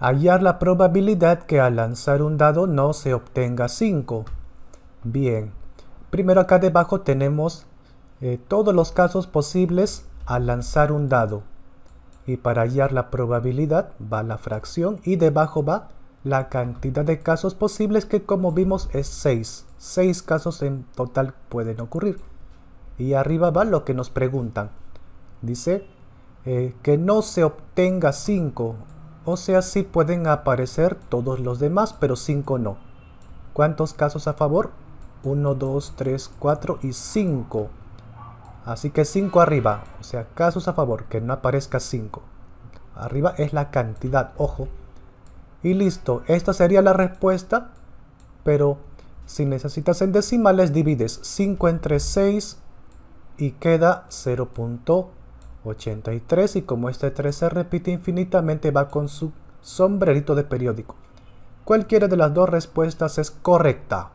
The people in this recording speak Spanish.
hallar la probabilidad que al lanzar un dado no se obtenga 5. Bien, primero acá debajo tenemos eh, todos los casos posibles al lanzar un dado. Y para hallar la probabilidad va la fracción y debajo va la cantidad de casos posibles que como vimos es 6. 6 casos en total pueden ocurrir. Y arriba va lo que nos preguntan. Dice eh, que no se obtenga 5 o sea, sí pueden aparecer todos los demás, pero 5 no. ¿Cuántos casos a favor? 1, 2, 3, 4 y 5. Así que 5 arriba. O sea, casos a favor, que no aparezca 5. Arriba es la cantidad, ojo. Y listo, esta sería la respuesta. Pero si necesitas en decimales, divides 5 entre 6 y queda 0.5. 83 y como este 3 se repite infinitamente va con su sombrerito de periódico. Cualquiera de las dos respuestas es correcta.